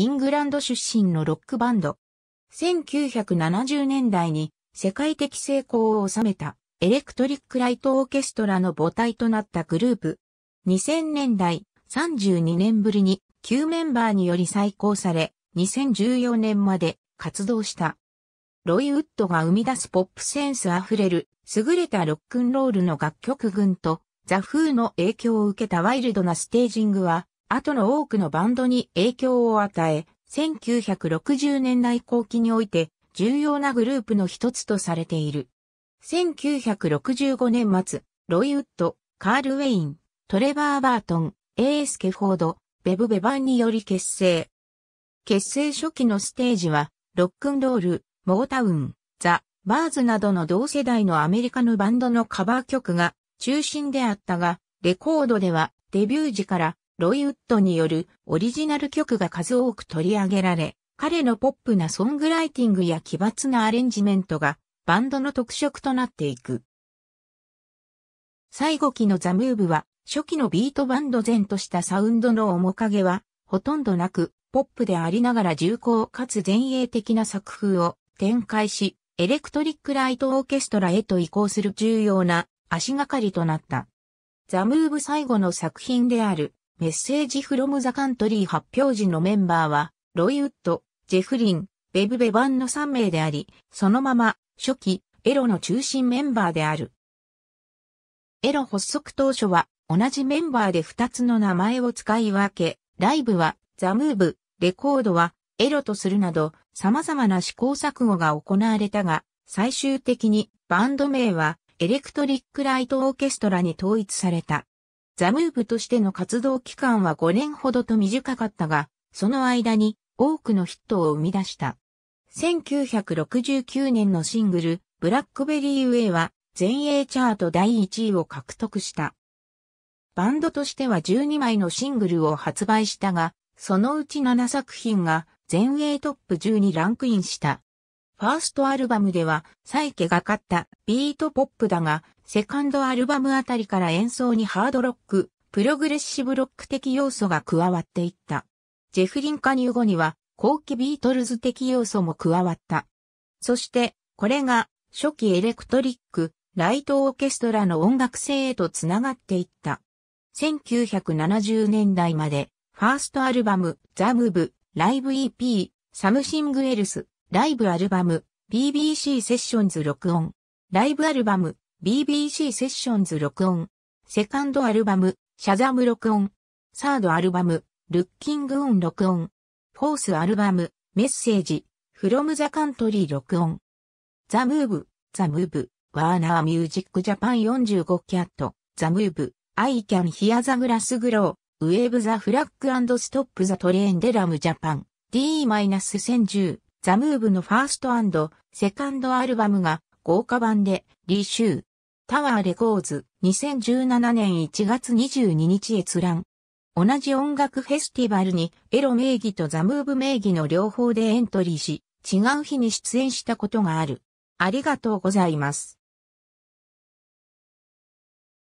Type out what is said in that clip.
イングランド出身のロックバンド。1970年代に世界的成功を収めたエレクトリックライトオーケストラの母体となったグループ。2000年代32年ぶりに旧メンバーにより再興され、2014年まで活動した。ロイ・ウッドが生み出すポップセンスあふれる優れたロックンロールの楽曲群とザ・フーの影響を受けたワイルドなステージングは後の多くのバンドに影響を与え、1960年代後期において重要なグループの一つとされている。1965年末、ロイ・ウッド、カール・ウェイン、トレバー・バートン、エース・ケフォード、ベブ・ベバンにより結成。結成初期のステージは、ロックンロール、モータウン、ザ・バーズなどの同世代のアメリカのバンドのカバー曲が中心であったが、レコードではデビュー時からロイ・ウッドによるオリジナル曲が数多く取り上げられ、彼のポップなソングライティングや奇抜なアレンジメントがバンドの特色となっていく。最後期のザ・ムーブは初期のビートバンド前としたサウンドの面影はほとんどなく、ポップでありながら重厚かつ前衛的な作風を展開し、エレクトリックライトオーケストラへと移行する重要な足がかりとなった。ザ・ムーブ最後の作品であるメッセージフロムザカントリー発表時のメンバーは、ロイウッド、ジェフリン、ベブベバンの3名であり、そのまま、初期、エロの中心メンバーである。エロ発足当初は、同じメンバーで2つの名前を使い分け、ライブは、ザムーブ、レコードは、エロとするなど、様々な試行錯誤が行われたが、最終的に、バンド名は、エレクトリック・ライト・オーケストラに統一された。ザムーブとしての活動期間は5年ほどと短かったが、その間に多くのヒットを生み出した。1969年のシングル、ブラックベリーウェイは全英チャート第1位を獲得した。バンドとしては12枚のシングルを発売したが、そのうち7作品が全英トップ10にランクインした。ファーストアルバムでは、サイケがかったビートポップだが、セカンドアルバムあたりから演奏にハードロック、プログレッシブロック的要素が加わっていった。ジェフリン加入後には、後期ビートルズ的要素も加わった。そして、これが、初期エレクトリック、ライトオーケストラの音楽性へとつながっていった。1970年代まで、ファーストアルバム、ザ・ムーブ、ライブ EP、サムシング・エルス、ライブアルバム、BBC セッションズ録音、ライブアルバム、BBC セッションズ録音、セカンドアルバム、シャザム録音、サードアルバム、ルッキングオン録音、フォースアルバム、メッセージ、フロムザカントリー録音、ザムーブ、ザムーブ、ワーナーミュージックジャパン45キャット、ザムーブ、アイキャンヒアザグラスグロー、ウェーブザフラッグストップザトレーンデラムジャパン、D-1010、ザムーブのファーストセカンドアルバムが豪華版で、リシュー、タワーレコーズ2017年1月22日閲覧。同じ音楽フェスティバルにエロ名義とザムーブ名義の両方でエントリーし、違う日に出演したことがある。ありがとうございます。